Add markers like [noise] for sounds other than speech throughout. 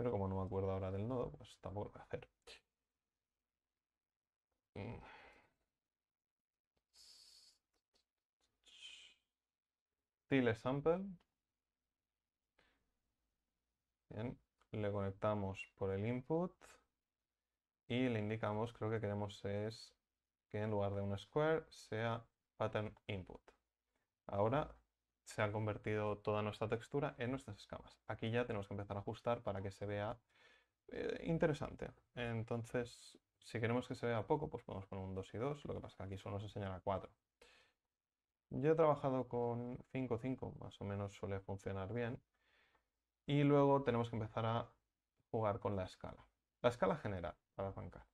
Pero como no me acuerdo ahora del nodo, pues tampoco lo voy a hacer. Mm. Tile sample. Bien, le conectamos por el input y le indicamos creo que queremos es que en lugar de un square sea pattern input. Ahora se ha convertido toda nuestra textura en nuestras escamas. Aquí ya tenemos que empezar a ajustar para que se vea eh, interesante. Entonces, si queremos que se vea poco, pues podemos poner un 2 y 2, lo que pasa es que aquí solo nos señala 4. Yo he trabajado con 5, 5, más o menos suele funcionar bien. Y luego tenemos que empezar a jugar con la escala. La escala general, para arrancar.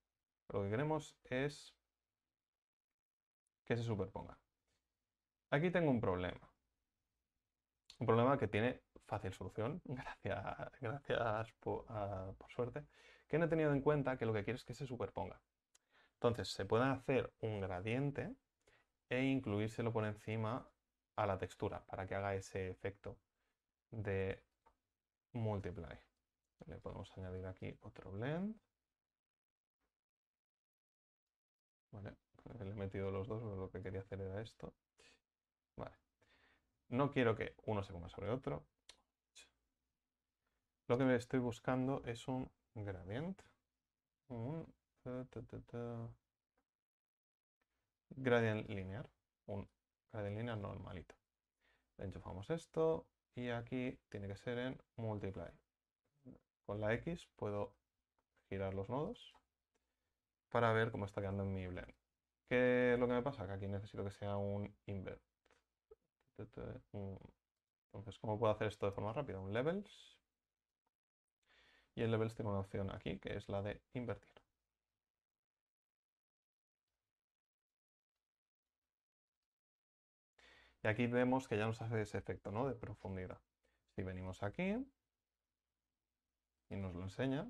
Lo que queremos es que se superponga. Aquí tengo un problema un problema que tiene fácil solución, [laughs] gracias, gracias por, por, suerte, que no he tenido en cuenta que lo que quiere es que se superponga. Entonces, se puede hacer un gradiente e incluírselo por encima a la textura para que haga ese efecto de multiply. Le podemos añadir aquí otro blend. Vale, le he metido los dos, lo que quería hacer era esto. Vale. No quiero que uno se ponga sobre otro. Lo que me estoy buscando es un gradient. Un gradient linear. Un gradient linear normalito. enchufamos esto y aquí tiene que ser en multiply. Con la X puedo girar los nodos para ver cómo está quedando en mi blend. ¿Qué es lo que me pasa? Que aquí necesito que sea un invert. Mm, entonces, ¿cómo puedo hacer esto de forma rápida? Un levels. Y el levels tengo una opción aquí, que es la de invertir. Y aquí vemos que ya nos hace ese efecto ¿no? de profundidad. Si venimos aquí y nos lo enseña,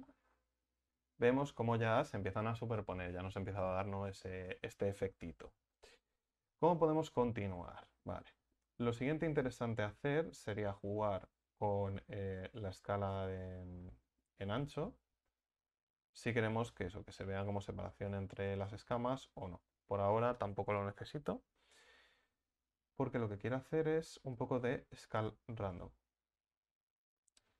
vemos cómo ya se empiezan a superponer, ya nos empezado a darnos ese, este efectito. ¿Cómo podemos continuar? Vale. Lo siguiente interesante a hacer sería jugar con eh, la escala en, ancho si queremos que eso, que se vea como separación entre las escamas o no. Por ahora tampoco lo necesito porque lo que quiero hacer es un poco de scale random.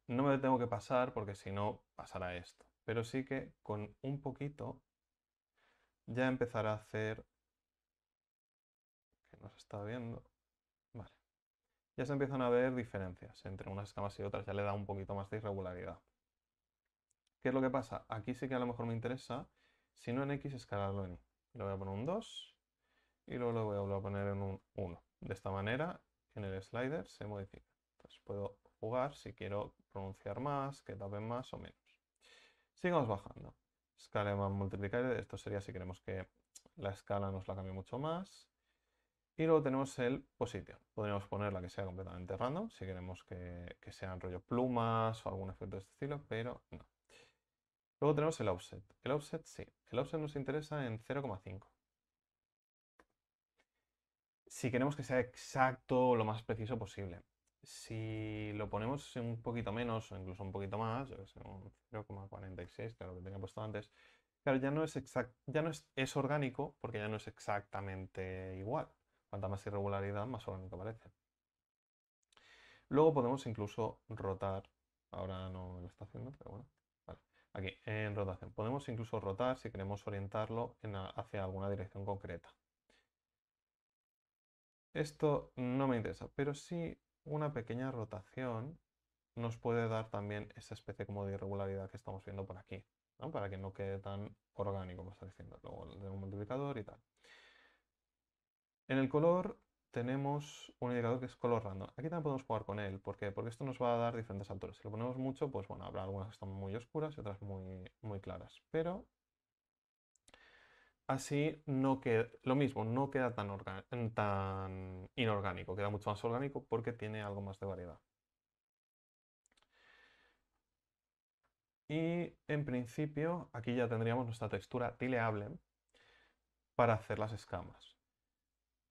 No me tengo que pasar porque si no pasará esto, pero sí que con un poquito ya empezará a hacer que nos está viendo ya se empiezan a ver diferencias entre unas escamas y otras, ya le da un poquito más de irregularidad. ¿Qué es lo que pasa? Aquí sí que a lo mejor me interesa, si no en X, escalarlo en Y. Le voy a poner un 2 y luego lo voy a a poner en un 1. De esta manera, en el slider se modifica. Entonces puedo jugar si quiero pronunciar más, que tapen más o menos. Sigamos bajando. Escala más multiplicar, esto sería si queremos que la escala nos la cambie mucho más. Y luego tenemos el position. Podríamos poner la que sea completamente random, si queremos que, que sean rollo plumas o algún efecto de este estilo, pero no. Luego tenemos el offset. El offset sí. El offset nos interesa en 0,5. Si queremos que sea exacto lo más preciso posible. Si lo ponemos un poquito menos o incluso un poquito más, yo que un 0,46, que lo que tenía puesto antes, claro, ya no es exacto, ya no es, es orgánico porque ya no es exactamente igual. Cuanta más irregularidad, más orgánico parece. Luego podemos incluso rotar. Ahora no lo está haciendo, pero bueno. Aquí, en rotación. Podemos incluso rotar si queremos orientarlo hacia alguna dirección concreta. Esto no me interesa, pero sí una pequeña rotación nos puede dar también esa especie como de irregularidad que estamos viendo por aquí, para que no quede tan orgánico, como está diciendo, luego el multiplicador y tal. En el color tenemos un indicador que es color random. Aquí también podemos jugar con él. ¿Por Porque esto nos va a dar diferentes alturas. Si lo ponemos mucho, pues bueno, habrá algunas que están muy oscuras y otras muy, muy claras. Pero así no queda, lo mismo, no queda tan, tan inorgánico. Queda mucho más orgánico porque tiene algo más de variedad. Y en principio aquí ya tendríamos nuestra textura tileable para hacer las escamas.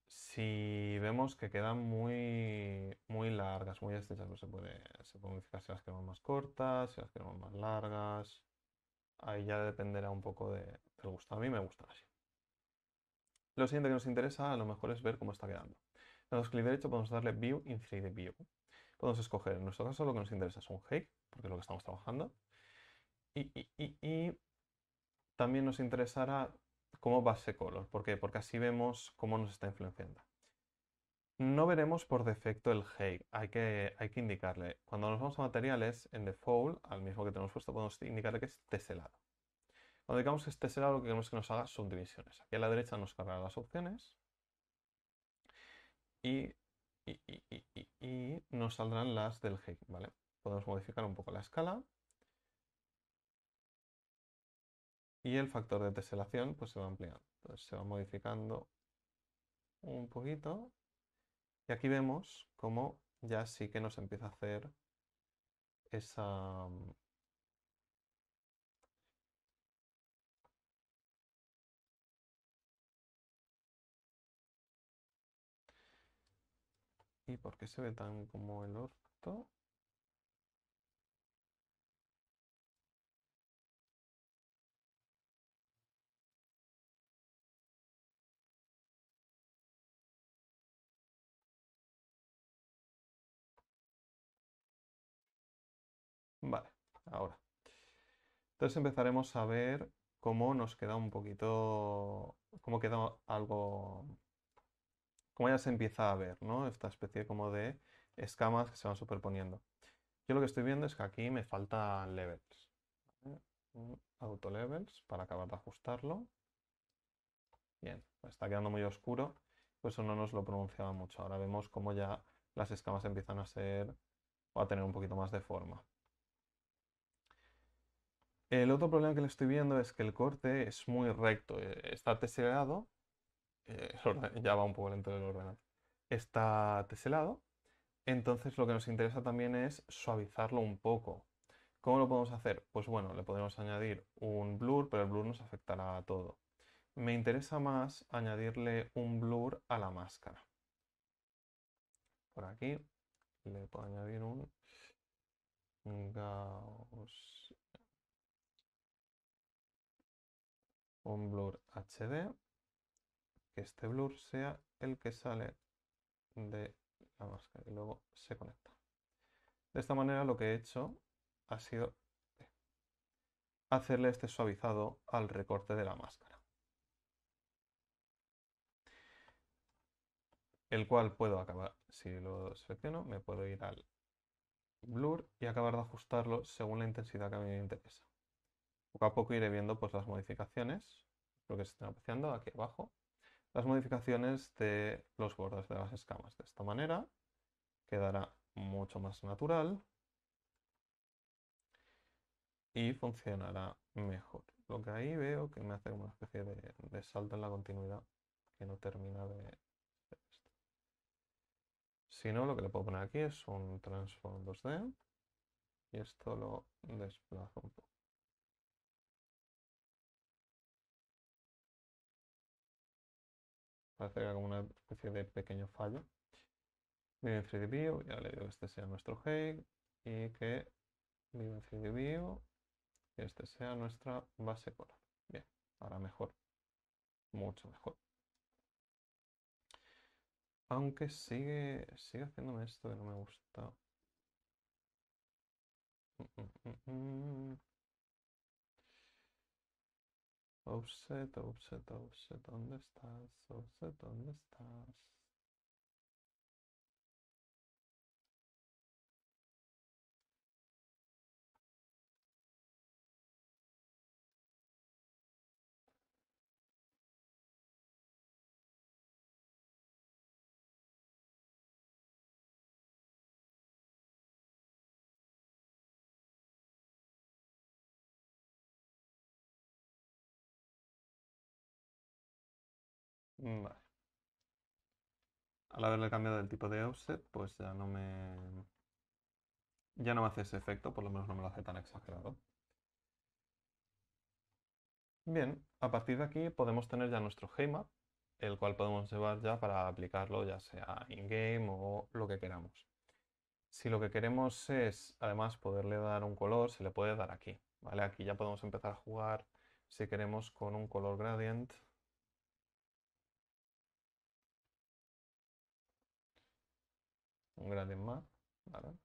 Si vemos que quedan muy, muy largas, muy estrechas, no pues se puede, se puede modificar si las queremos más cortas, si las queremos más largas. Ahí ya dependerá un poco de, del gusto. A mí me gustan así. Lo siguiente que nos interesa a lo mejor es ver cómo está quedando. Damos clic derecho podemos darle View, Infinite View. Podemos escoger, en nuestro caso lo que nos interesa es un Hake, porque es lo que estamos trabajando. y también nos interesará como base color. ¿Por qué? Porque así vemos cómo nos está influenciando. No veremos por defecto el height, hay que, hay que indicarle. Cuando nos vamos a materiales, en default, al mismo que tenemos puesto, podemos indicarle que es teselado. Cuando digamos que es teselado, lo que queremos que nos haga subdivisiones. Aquí a la derecha nos cargará las opciones y, nos saldrán las del height, ¿vale? Podemos modificar un poco la escala y el factor de teselación pues se va ampliando. Entonces se va modificando un poquito y aquí vemos cómo ya sí que nos empieza a hacer esa... Mm, ¿Y por qué se ve tan como el orto? Entonces empezaremos a ver cómo nos queda un poquito, cómo queda algo, cómo ya se empieza a ver, ¿no? Esta especie como de escamas que se van superponiendo. Yo lo que estoy viendo es que aquí me faltan levels. Auto levels para acabar de ajustarlo. Bien, pues está quedando muy oscuro, por pues eso no nos lo pronunciaba mucho. Ahora vemos cómo ya las escamas empiezan a ser, o a tener un poquito más de forma. El otro problema que le estoy viendo es que el corte es muy recto. Eh, está teselado. Eh, [laughs] ya va un poco lento el ordenador. Está teselado. Entonces lo que nos interesa también es suavizarlo un poco. ¿Cómo lo podemos hacer? Pues bueno, le podemos añadir un blur, pero el blur nos afectará a todo. Me interesa más añadirle un blur a la máscara. Por aquí le puedo añadir un Gauss un blur HD, que este blur sea el que sale de la máscara y luego se conecta. De esta manera lo que he hecho ha sido hacerle este suavizado al recorte de la máscara. El cual puedo acabar, si lo selecciono, me puedo ir al blur y acabar de ajustarlo según la intensidad que a mí me interesa. Poco a poco iré viendo pues, las modificaciones, lo que se está apreciando aquí abajo, las modificaciones de los bordes de las escamas. De esta manera quedará mucho más natural y funcionará mejor. Lo que ahí veo que me hace una especie de, de salto en la continuidad que no termina de... Si no, lo que le puedo poner aquí es un transform 2D y esto lo desplazo Parece que como una especie de pequeño fallo. Vive en 3 ya le digo que este sea nuestro Hake y que vive en 3D View este sea nuestra base color. Bien, ahora mejor. Mucho mejor. Aunque sigue, sigue haciéndome esto que no me gusta. Mm, mm, mm, Offset, offset, offset on the stars, offset on the stars. Al haberle cambiado el tipo de offset, pues ya no me... Ya no me hace ese efecto, por lo menos no me lo hace tan exagerado. Bien, a partir de aquí podemos tener ya nuestro map, el cual podemos llevar ya para aplicarlo ya sea in-game o lo que queramos. Si lo que queremos es, además, poderle dar un color, se le puede dar aquí. ¿vale? Aquí ya podemos empezar a jugar, si queremos, con un color gradient un gradiente más, ¿vale?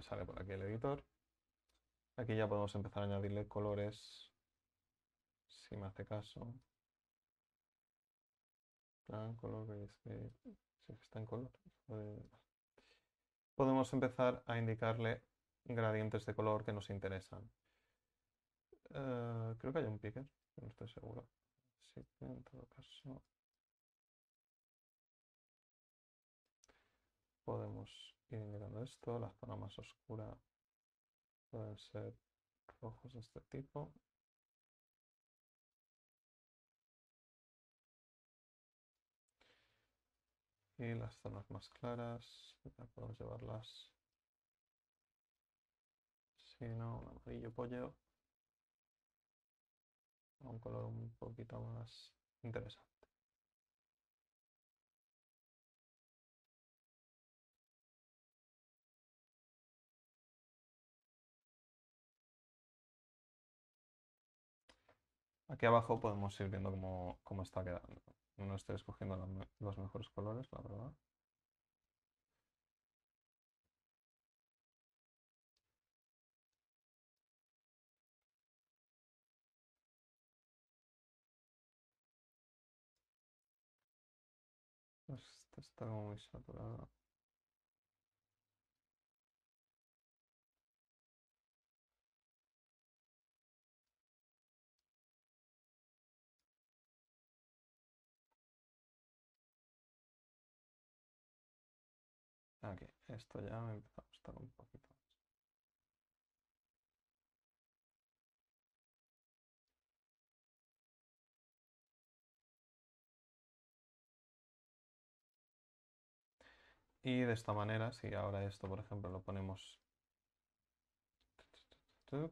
sale por aquí el editor. Aquí ya podemos empezar a añadirle colores, si me hace caso. está en color. Podemos empezar a indicarle gradientes de color que nos interesan. Eh, creo que hay un picker, no estoy seguro en todo caso. Podemos ir mirando esto. las zona más oscura pueden ser rojos de este tipo. Y las zonas más claras, podemos llevarlas, si no, un amarillo pollo un color un poquito más interesante. Aquí abajo podemos ir viendo cómo, cómo está quedando. uno está escogiendo los mejores colores, la verdad. Pues, está muy saturado Aquí, esto ya me empieza a gustar un poquito. Y de esta manera, si ahora esto, por ejemplo, lo ponemos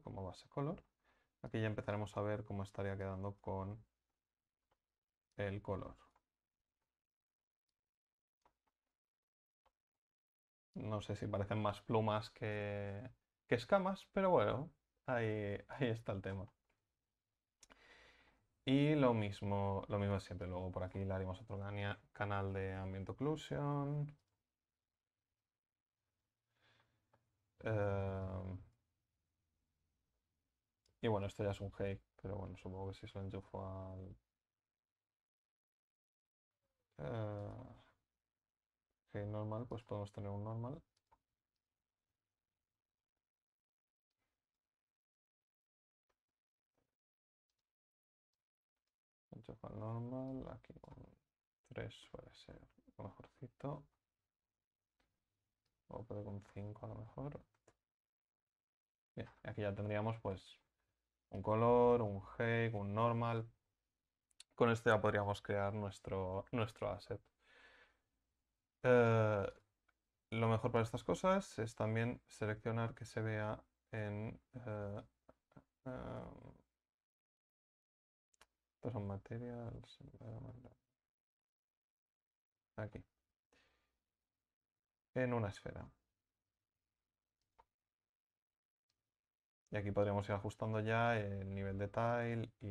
como base color, aquí ya empezaremos a ver cómo estaría quedando con el color. No sé si parecen más plumas que, escamas, pero bueno, ahí, ahí está el tema. Y lo mismo, lo mismo siempre. Luego por aquí le haremos otro canal de Ambient Occlusion. Eh, y bueno, esto ya es un hate, pero bueno, supongo que si se lo enchufo al... Eh, normal, pues podemos tener un normal. Un al normal, aquí con 3 puede ser mejorcito. O puede con 5 a lo mejor aquí ya tendríamos pues un color, un hake, un normal. Con esto ya podríamos crear nuestro, nuestro asset. Eh, lo mejor para estas cosas es también seleccionar que se vea en... Eh, eh, estos son materiales. Aquí. En una esfera. Y aquí podríamos ir ajustando ya el nivel de tile y,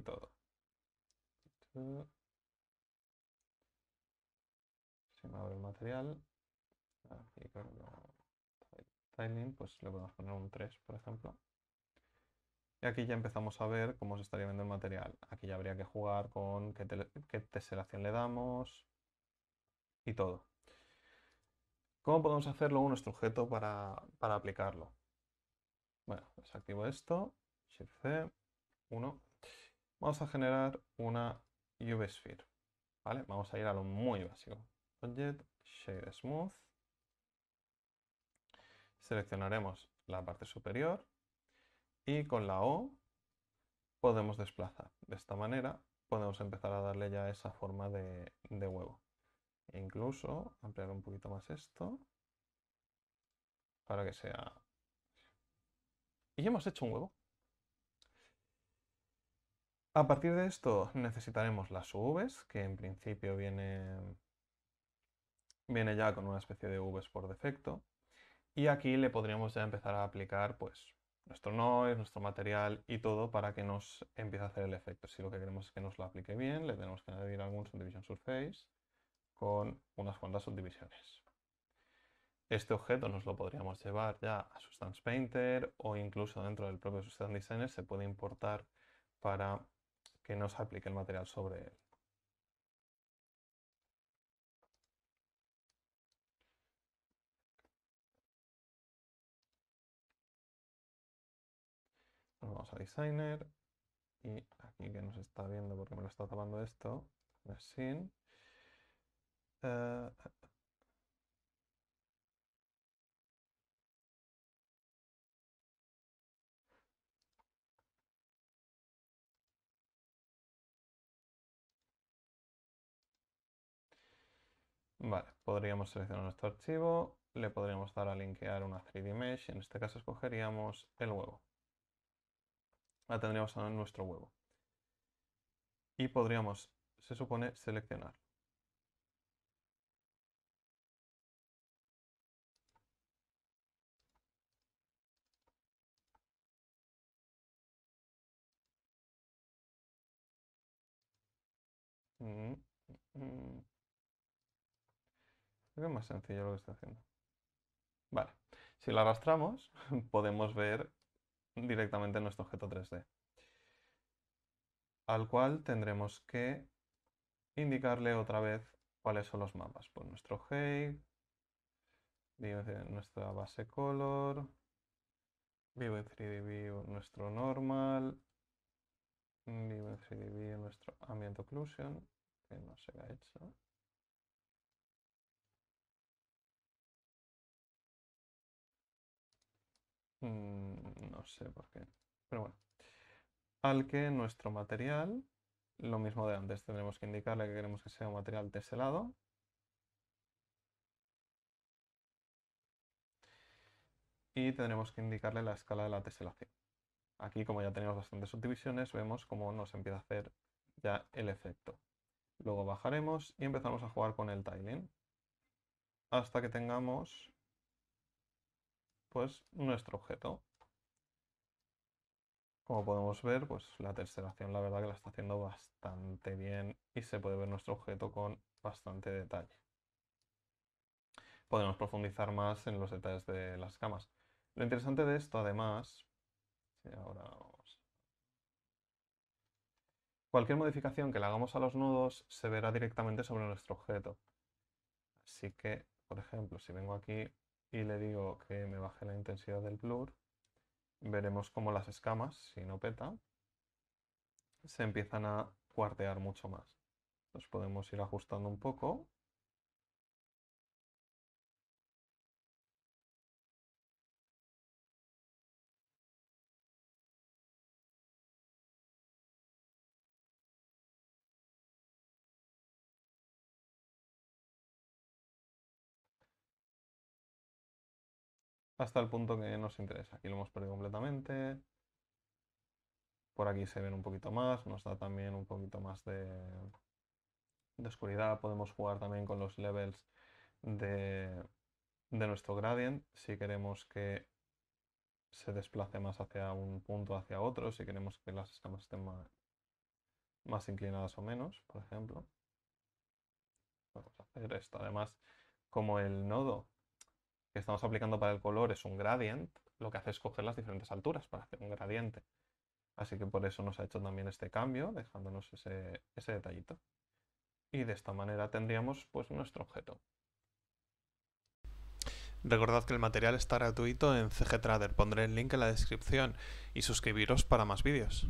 todo. Si me abre el material. Aquí tiling, pues le podemos poner un 3, por ejemplo. Y aquí ya empezamos a ver cómo se estaría viendo el material. Aquí ya habría que jugar con qué, teselación le damos y todo. ¿Cómo podemos hacerlo un nuestro objeto para aplicarlo? Bueno, desactivo pues esto, Shift C, 1. Vamos a generar una UV Sphere, ¿vale? Vamos a ir a lo muy básico. Object, Shade Smooth. Seleccionaremos la parte superior y con la O podemos desplazar. De esta manera podemos empezar a darle ya esa forma de, de huevo. E incluso ampliar un poquito más esto para que sea y hemos hecho un huevo. A partir de esto necesitaremos las UVs, que en principio viene, viene ya con una especie de UVs por defecto. Y aquí le podríamos ya empezar a aplicar pues, nuestro noise, nuestro material y todo para que nos empiece a hacer el efecto. Si lo que queremos es que nos lo aplique bien, le tenemos que añadir algún subdivision surface con unas cuantas subdivisiones. Este objeto nos lo podríamos llevar ya a Substance Painter o incluso dentro del propio Substance Designer se puede importar para que nos aplique el material sobre él. vamos a Designer y aquí que nos está viendo porque me lo está tapando esto, Vale, podríamos seleccionar nuestro archivo, le podríamos dar a linkear una 3D Mesh, en este caso escogeríamos el huevo. La tendríamos en nuestro huevo. Y podríamos, se supone, seleccionar. Mm, mm, mm es más sencillo lo que está haciendo. Vale. Si la arrastramos, [laughs] podemos ver directamente nuestro objeto 3D. Al cual tendremos que indicarle otra vez cuáles son los mapas. Pues nuestro height, nuestra base color, 3D View nuestro normal, 3D View nuestro ambient occlusion, que no se ha hecho. Mm, no sé por qué. Pero bueno. Al que nuestro material, lo mismo de antes, tendremos que indicarle que queremos que sea un material teselado. Y tendremos que indicarle la escala de la teselación. Aquí, como ya tenemos bastantes subdivisiones, vemos cómo nos empieza a hacer ya el efecto. Luego bajaremos y empezamos a jugar con el tiling. Hasta que tengamos pues nuestro objeto. Como podemos ver, pues la terceración la verdad que la está haciendo bastante bien y se puede ver nuestro objeto con bastante detalle. Podemos profundizar más en los detalles de las camas. Lo interesante de esto, además, ahora Cualquier modificación que le hagamos a los nudos. se verá directamente sobre nuestro objeto. Así que, por ejemplo, si vengo aquí y le digo que me baje la intensidad del blur, veremos cómo las escamas, si no peta, se empiezan a cuartear mucho más. Entonces podemos ir ajustando un poco hasta el punto que nos interesa. Aquí lo hemos perdido completamente. Por aquí se ven un poquito más, nos da también un poquito más de, de oscuridad. Podemos jugar también con los levels de, de nuestro gradient si queremos que se desplace más hacia un punto hacia otro, si queremos que las escamas estén más, inclinadas o menos, por ejemplo. podemos hacer esto. Además, como el nodo que estamos aplicando para el color es un gradient, lo que hace es coger las diferentes alturas para hacer un gradiente. Así que por eso nos ha hecho también este cambio, dejándonos ese, ese detallito. Y de esta manera tendríamos pues nuestro objeto. Recordad que el material está gratuito en CGTrader, pondré el link en la descripción y suscribiros para más vídeos.